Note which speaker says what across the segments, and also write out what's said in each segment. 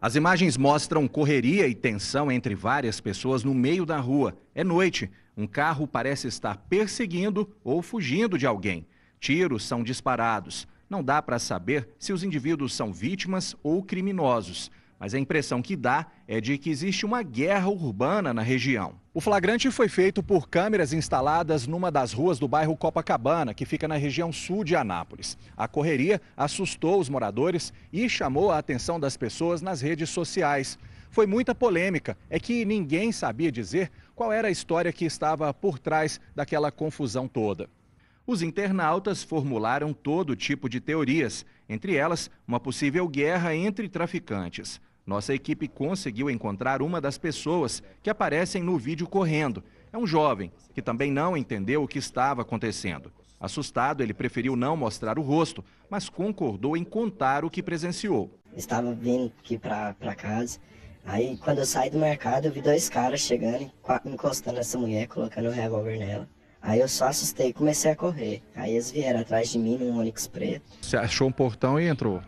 Speaker 1: As imagens mostram correria e tensão entre várias pessoas no meio da rua. É noite. Um carro parece estar perseguindo ou fugindo de alguém. Tiros são disparados. Não dá para saber se os indivíduos são vítimas ou criminosos, mas a impressão que dá é de que existe uma guerra urbana na região. O flagrante foi feito por câmeras instaladas numa das ruas do bairro Copacabana, que fica na região sul de Anápolis. A correria assustou os moradores e chamou a atenção das pessoas nas redes sociais. Foi muita polêmica, é que ninguém sabia dizer qual era a história que estava por trás daquela confusão toda. Os internautas formularam todo tipo de teorias, entre elas uma possível guerra entre traficantes. Nossa equipe conseguiu encontrar uma das pessoas que aparecem no vídeo correndo. É um jovem que também não entendeu o que estava acontecendo. Assustado, ele preferiu não mostrar o rosto, mas concordou em contar o que presenciou.
Speaker 2: Estava vindo aqui para casa. Aí, quando eu saí do mercado, eu vi dois caras chegando, encostando essa mulher, colocando um revólver nela. Aí eu só assustei e comecei a correr. Aí eles vieram atrás de mim num Onix preto. Você achou um portão e entrou?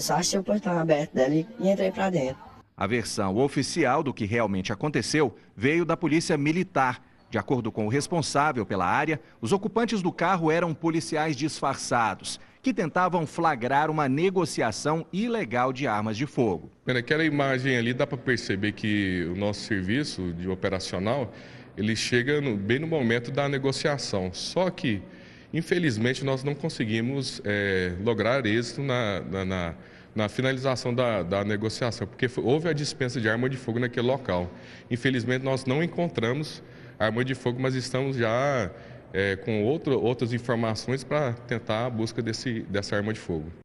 Speaker 2: só achei o portão aberto dali e entrei para dentro.
Speaker 1: A versão oficial do que realmente aconteceu veio da polícia militar. De acordo com o responsável pela área, os ocupantes do carro eram policiais disfarçados que tentavam flagrar uma negociação ilegal de armas de fogo.
Speaker 3: Naquela imagem ali dá para perceber que o nosso serviço de operacional ele chega no, bem no momento da negociação. Só que Infelizmente, nós não conseguimos é, lograr êxito na, na, na, na finalização da, da, negociação, porque houve a dispensa de arma de fogo naquele local. Infelizmente, nós não encontramos arma de fogo, mas estamos já é, com outro, outras informações para tentar a busca desse, dessa arma de fogo.